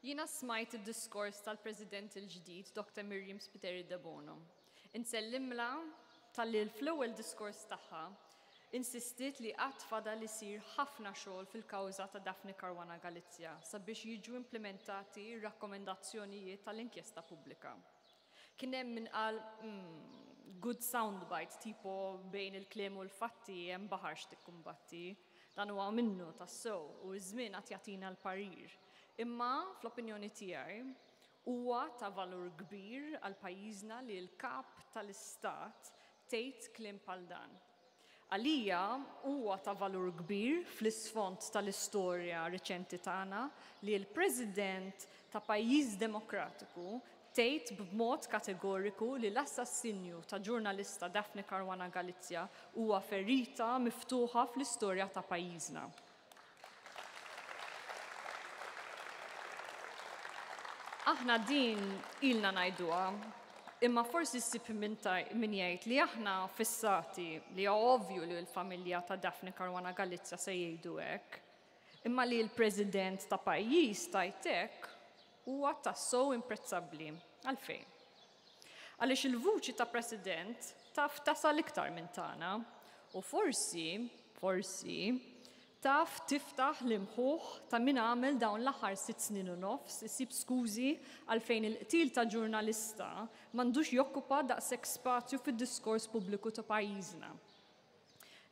Jina smajt il-diskors tal-President il-ġdid, Dr. Miriam Spiteri de Bono. Insellimla tal-li l-flowel diskors taħħa insistit li għat fada li sir ħafna xogħol fil-kawża ta' Daphne Karwana Galizja sabiex jiġu implementati r-rakkomendazzjonijiet tal-inkjesta pubblika. Kien hemm min qal hmm, good soundbite tipo bejn il-kliem u l-fatti hemm baħarx tikkumbatti. Dan huwa minnu tas-sew u ż-żmien jatina jagħtina l-parir Imma fl-opinjoni tiegħi huwa ta' valur kbir għal pajjiżna li l-kap tal-istat tgħid klim bħal dan. Għalija huwa ta' valur kbir fl-isfond tal-istorja reċenti tagħna li l-President ta' pajjiż demokratiku tgħid b'mod kategoriku li l-assassinju ta' ġurnalista Daphne Karwana Galizja huwa ferita miftuħa fl-istorja ta' pajjiżna. aħna din ilna najduha, imma forsi ssib minn jgħid li aħna fissati li ovvju li l-familja ta' Daphne Karwana Galizja se jgħidu hekk, imma li l-president ta' pajjiż tajtek huwa so imprezzabbli għalfejn. Għaliex il-vuċi ta' president taf tasal iktar minn tagħna u forsi, forsi, taf tiftaħ l-imħuħ ta' min għamel dawn l-aħħar sitt snin u nofs, isib skużi għalfejn il-qtil ta' ġurnalista mandux jokkupa daqshekk spazju fid-diskors pubbliku ta' pajjiżna.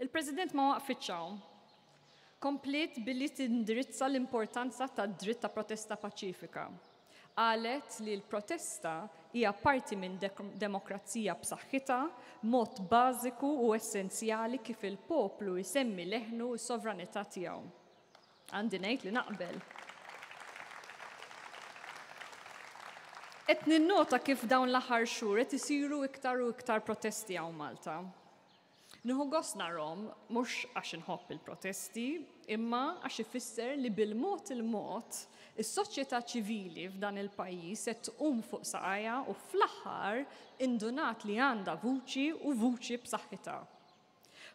Il-President ma waqfitxaw, komplet billi tindirizza l-importanza ta' dritt ta' protesta paċifika qalet li l-protesta hija parti minn demokrazija b'saħħitha, mod bażiku u essenzjali kif il-poplu jsemmi leħnu u sovranità tiegħu. Għandi ngħid li naqbel. Qed ninnota kif dawn l-aħħar xhur qed isiru iktar u iktar protesti għaw Malta. Nħu narhom mhux għax inħobb il-protesti, imma għax ifisser li bil-mod il-mod is-soċjetà ċivili f'dan il-pajjiż se tqum fuq saqajja u fl-aħħar indunat li għandha vuċi u vuċi b'saħħitha.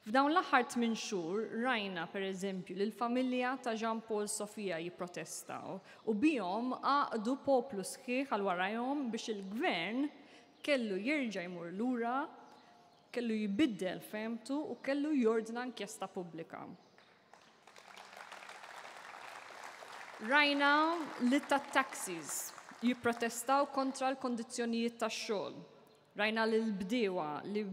F'dawn l-aħħar tmien xhur rajna pereżempju li l-familja ta' Jean Paul Sofia jipprotestaw u bihom għaqdu poplu sħiħ għal warajhom biex il-gvern kellu jirġa' jmur lura kellu jibiddel femtu u kellu jordna nkjesta pubblika. Rajna li ta' taxis jiprotestaw kontra l-kondizjonijiet ta' xogħol. Rajna li l-bdiewa li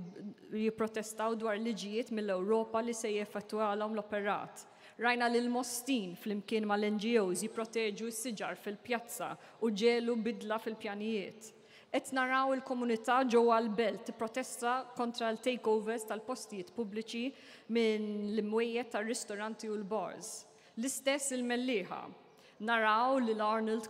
jiprotestaw dwar liġijiet mill-Ewropa li se jeffettwalhom l-operat. Rajna li l-mostin fl-imkien mal-NGOs jiproteġu s-siġar fil-pjazza u ġelu bidla fil-pjanijiet qed naraw il-komunità ġewwa l-belt protesta kontra l-takeovers tal-postijiet pubbliċi minn l-imwejjed tar-ristoranti u l-bars. L-istess il-mellieħa. Naraw li l-Arnold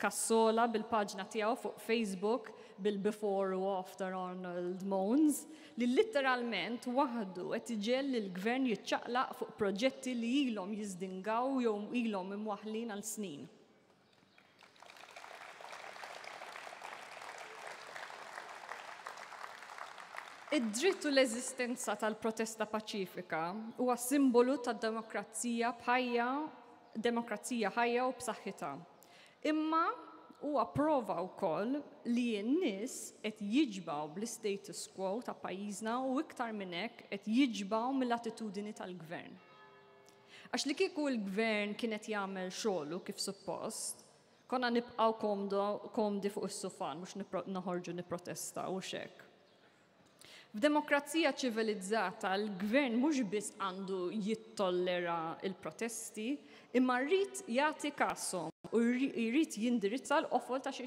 Kassola bil-paġna tiegħu fuq Facebook bil-before u after Arnold Mons li literalment waħdu qed li l gvern jiċċaqlaq fuq proġetti li ilhom jizdingaw jew ilhom imwaħlin għal snin. id drittu l-eżistenza tal-protesta paċifika huwa simbolu tad-demokrazija bħajja, demokrazija ħajja u b'saħħitha. Imma huwa prova wkoll li n-nies qed jiġbgħu bl-status quo ta' pajjiżna u iktar minn hekk qed jiġbgħu mill-attitudini tal-gvern. Għax li kieku l-gvern kienet jagħmel xogħlu kif suppost, konna nibqgħu komdi fuq is-sufan mhux noħorġu nipprotesta u xek. F'demokrazija ċivilizzata l-gvern mhux biss għandu jittollera il-protesti, imma rrit jagħti kasom u rrit jindirizza l-qofol ta' xi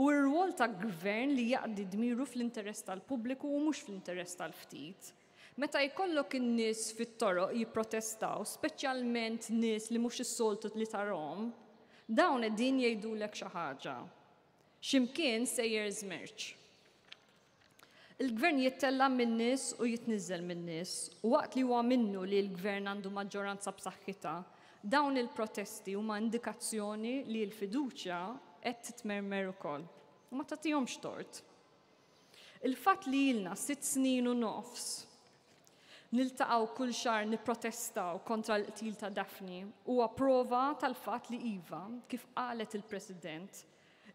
U r-rwol ta' gvern li jaqdi dmiru fl-interess tal-pubbliku u mhux fl-interess tal-ftit. Meta jkollok in-nies fit-toroq jipprotestaw, speċjalment nies li mhux is-soltu li tarhom, dawn qegħdin jgħidulek xi ħaġa. Ximkien sejjer żmerġ il-gvern jittella minn-nies u jitnizzel minn-nies u waqt li huwa minnu li l-gvern għandu maġġoranza b'saħħitha, dawn il-protesti huma indikazzjoni li l-fiduċja qed titmermer ukoll. U ma tagħtihomx tort. Il-fatt li ilna sitt snin u nofs niltaqgħu kull xar nipprotestaw kontra l-qtil ta' Dafni huwa prova tal-fatt li Iva, kif qalet il-President,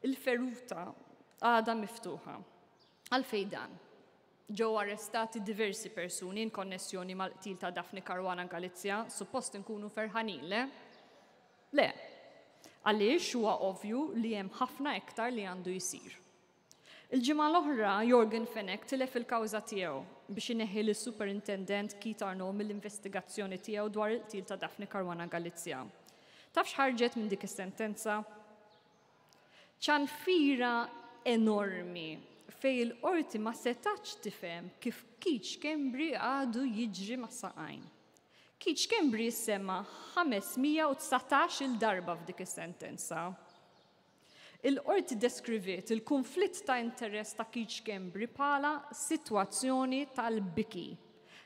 il-feruta għada miftuħa. Għalfejn dan ġew arrestati diversi persuni in konnessjoni mal-qtil ta' Dafni Karwana Galizja, suppost nkunu ferħanin, le? Le, għaliex huwa ovvju li hemm ħafna iktar li għandu jisir. Il-ġimgħa l-oħra Jorgen Fenek tilef il-kawża tiegħu biex ineħħi l-Superintendent Keith Arnold mill-investigazzjoni tiegħu dwar il-qtil ta' Dafni Karwana Galizja. Tafx ħarġet minn dik is-sentenza? ċanfira enormi fej il-qorti ma setax tifhem kif Kiċ Kembri għadu jiġri ma' saqajn. Kiċ Kembri jissema 519 il-darba f'dik is-sentenza. Il-qorti deskrivit il-konflitt ta' interess ta' Kiċ Kembri pala situazzjoni tal-biki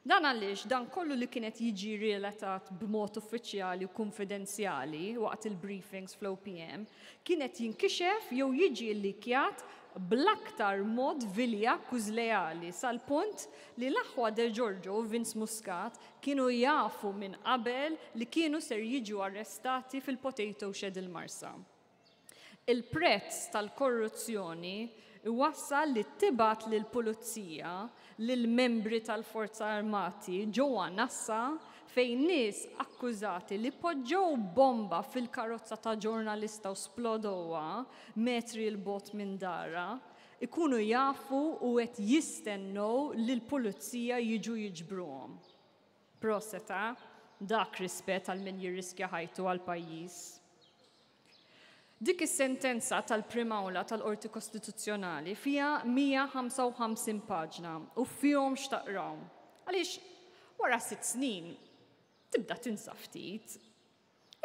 Dan għaliex dan kollu li kienet jiġi relatat b'mod uffiċjali u konfidenzjali waqt il-briefings fl pm kienet jinkixef jew jiġi likjat bl-aktar mod vilja kużlejali sal-punt li l-aħwa del Giorgio u Vince Muscat kienu jafu minn qabel li kienu ser jiġu arrestati fil-potato shed il-Marsa. Il-prezz tal-korruzzjoni wassal li tibat lil pulizija lil membri tal-Forza Armati ġewwa Nassa fejn nies akkużati li poġġew bomba fil-karozza ta' ġurnalista u splodowa metri l-bot minn dara ikunu jafu u qed jistennew li l-pulizija jiġu jiġbruhom. Proseta, dak rispett għal min jirriskja ħajtu għal pajjiż. Dik is-sentenza tal-primawla tal-Qorti Kostituzzjonali fija 155 paġna u fihom xtaqraw. Għaliex wara sitt snin tibda tinsa ftit.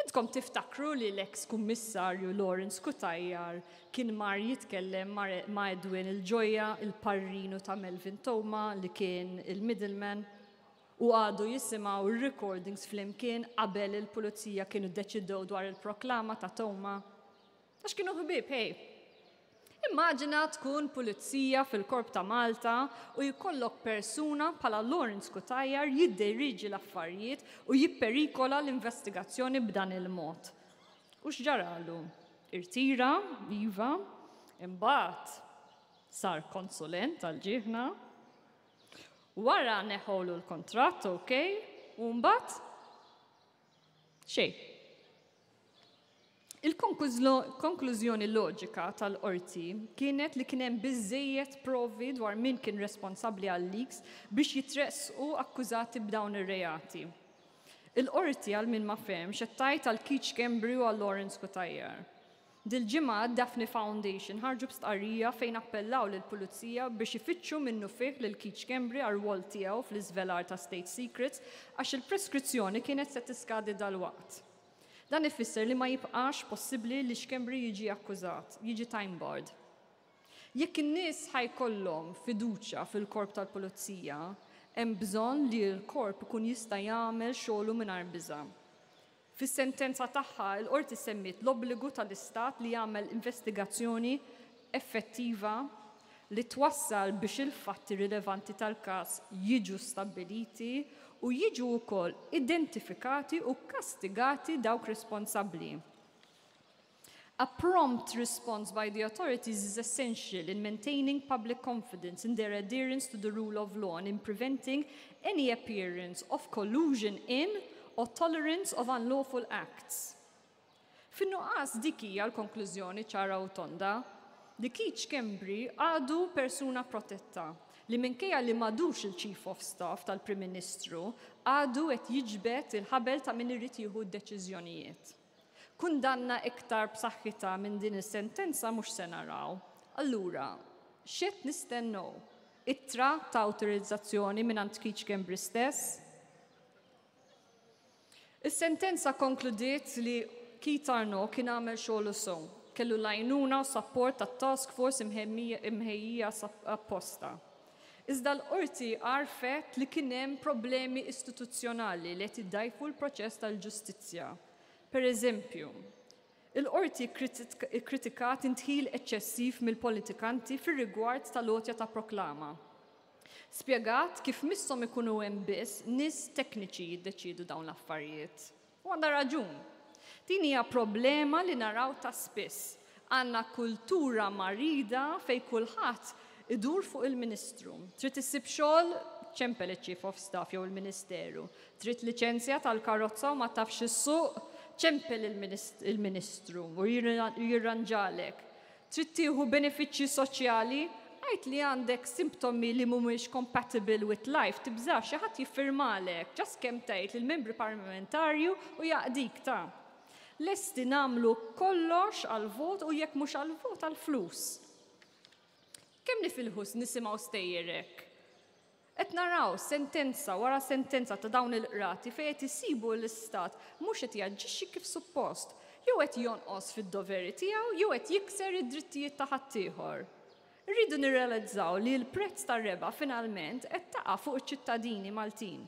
Intkom tiftakru li l-eks kummissarju Lawrence Kutajjar kien mar jitkellem ma' Edwin il-ġoja, il-parrinu ta' Melvin Toma li kien il-middleman u għadu jisimaw recordings fl-imkien qabel il-pulizija kienu deċidow dwar il-proklama ta' Toma Għax kienu ħbib, hej. Immaġina tkun pulizija fil-korp ta' Malta u jkollok persuna pala Lawrence Kutajjar jiddiriġi l-affarijiet u jipperikola l-investigazzjoni b'dan il-mod. U xġaralu? Irtira, iva, imbat sar konsulent tal-ġirna, wara neħolu l-kontrat, ok, un bat xej, Il-konklużjoni loġika tal-qorti kienet li kienem bizzejiet provi dwar min kien responsabli għal-liks biex u akkużati b'dawn ir-rejati. Il-qorti għal min ma fem xettaj għal Keach Kembri u għal Lawrence Kutajer. Dil-ġimgħa Daphne Foundation ħarġu b'stqarrija fejn appellaw l pulizija biex ifittxu minnu fih l Keach Kembri għal wol tiegħu fl-iżvelar ta' State Secrets għax il-preskrizzjoni kienet se tiskadi dal-waqt. Dan ifisser li ma jibqax possibbli li xkembri jiġi akkużat, jiġi time board. Jekk in-nies ħajkollhom fiduċja fil-korp tal-pulizija, hemm bżonn li l-korp ikun jista' jagħmel xogħlu mingħajr biża. Fis-sentenza tagħha l-qorti semmiet l-obbligu tal-istat li jagħmel investigazzjoni effettiva li twassal biex il-fatti rilevanti tal-każ jiġu stabiliti u jiġu wkoll identifikati u kastigati dawk responsabbli. A prompt response by the authorities is essential in maintaining public confidence in their adherence to the rule of law and in preventing any appearance of collusion in or tolerance of unlawful acts. Fin-nuqqas dik hija l-konklużjoni ċara u tonda li Keach Kembri għadu persuna protetta li minkejja li madux il-Chief of Staff tal-Prim Ministru għadu qed jiġbet il-ħabel ta' min irid jieħu d-deċiżjonijiet. Kundanna iktar b'saħħitha minn din is-sentenza mhux se naraw. Allura, xiet nistennew? Ittra ta' awtorizzazzjoni minn Antkiċ Kembri stess? Is-sentenza konkludiet li Keith Arnold kien għamel xogħol su kellu lajnuna u support ta' task force imħejja apposta. Im Iżda l-qorti għarfet li kienem problemi istituzzjonali li qed l-proċess tal-ġustizzja. Per eżempju, il-qorti kritikat intħil eċċessiv mill-politikanti fir-rigward tal otja ta' proklama. Spjegat kif missom ikunu hemm biss nis tekniċi jiddeċidu dawn l-affarijiet. U għanda raġun. Din hija problema li naraw ta' spiss għanna kultura marida fej kulħadd idur fuq il-Ministru. Trid issib xogħol ċempel il of Staff jew il-Ministeru. Trid liċenzja tal-karozza u ma tafx is-suq ċempel il-Ministru u jirranġalek. Trid tieħu benefiċċji soċjali għajt li għandek simptomi li mumiex compatible with life, xi xaħat jiffirmalek, ġas kem tajt lill membri parlamentarju u jaqdik ta' lesti namlu kollox għal-vot u jekk mux għal-vot għal-flus. Kemm fil-ħus nisimgħu stejjerek? Qed naraw sentenza wara sentenza ta' dawn il-qrati fejn qed isibu l-istat mhux qed jaġġixxi kif suppost, jew qed jonqos fid-doveri tiegħu jew qed jikser id-drittijiet ta' ħaddieħor. Rridu nirrealizzaw li l-prezz tar-reba finalment qed taqa' fuq iċ-ċittadini Maltin.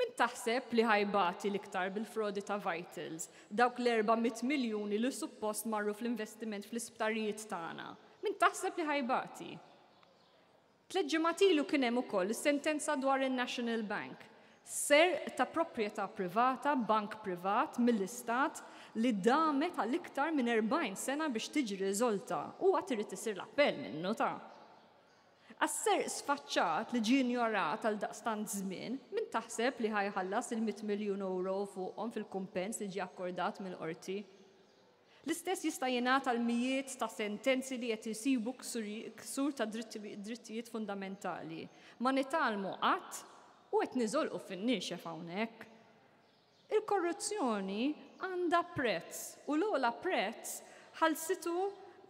Min taħseb li ħajbati l-iktar bil-frodi ta' vitals, dawk l-400 miljuni li suppost marru fl-investiment fl-isptarijiet tagħna. Ta taħseb li ħajbati. Tlet ġematilu kienem u koll sentenza dwar il-National Bank ser ta' proprjetà privata, bank privat mill-istat li damet għal iktar minn 40 sena biex tiġi riżolta u għatiri tisir l-appell minnu ta' għasser sfaċċat li ġi ignorat għal daqstant żmien, min taħseb li ħajħallas il-100 miljun euro fuqhom fil-kumpens li ġi akkordat mill-qorti L-istess jista' jingħata l-mijiet ta' sentenzi li qed isibu ksur ta' drittijiet fundamentali. Ma nitalmu qatt u qed niżolqu fin-nixef hawnhekk. Il-korruzzjoni għandha prezz u l-ogħla prezz ħalsitu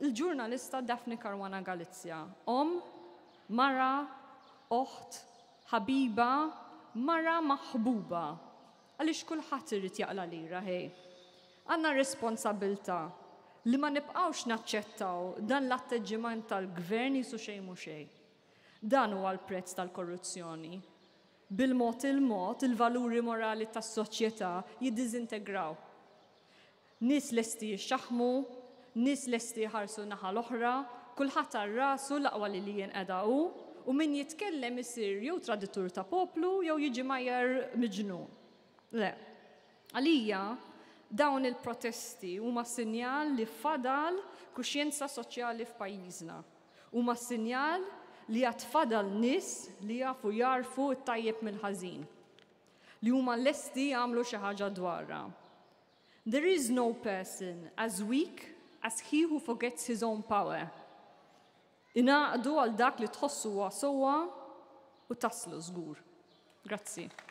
l-ġurnalista Daphne Karwana Galizja. Om, mara, oħt, ħabiba, mara maħbuba. Għaliex kulħadd irid jaqla lira hej għanna responsabilta li ma nibqawx naċċettaw dan l atteġiment tal-gvern su xejn mu xejn. Dan huwa l-prezz tal-korruzzjoni. Bil-mod il-mod il-valuri morali tas-soċjetà jiddiżintegraw. Nis lesti jixxaħmu, nis lesti ħarsu naħa l-oħra, kulħadd rasu laqwa li li jenqedaw u min jitkellem isir jew traditur ta' poplu jew jiġi miġnu miġnun. Le, għalija dawn il-protesti huma sinjal li fadal kuxjenza soċjali f'pajjiżna. Huma sinjal li għat fadal nis li jafu jarfu t-tajjeb mill-ħażin. Li huma lesti jagħmlu xi ħaġa dwarra. There is no person as weak as he who forgets his own power. Inaqdu għal dak li tħossu sowa u taslu żgur. Grazzi.